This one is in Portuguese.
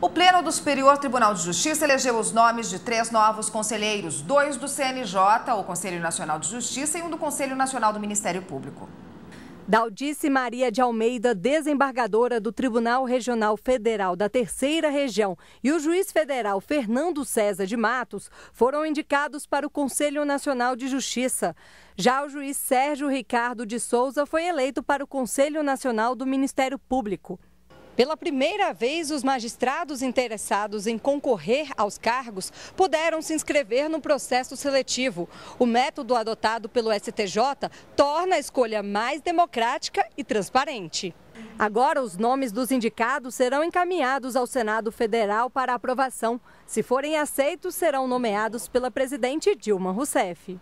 O Pleno do Superior Tribunal de Justiça elegeu os nomes de três novos conselheiros, dois do CNJ, o Conselho Nacional de Justiça, e um do Conselho Nacional do Ministério Público. Daldice Maria de Almeida, desembargadora do Tribunal Regional Federal da Terceira Região, e o juiz federal Fernando César de Matos foram indicados para o Conselho Nacional de Justiça. Já o juiz Sérgio Ricardo de Souza foi eleito para o Conselho Nacional do Ministério Público. Pela primeira vez, os magistrados interessados em concorrer aos cargos puderam se inscrever no processo seletivo. O método adotado pelo STJ torna a escolha mais democrática e transparente. Agora, os nomes dos indicados serão encaminhados ao Senado Federal para aprovação. Se forem aceitos, serão nomeados pela presidente Dilma Rousseff.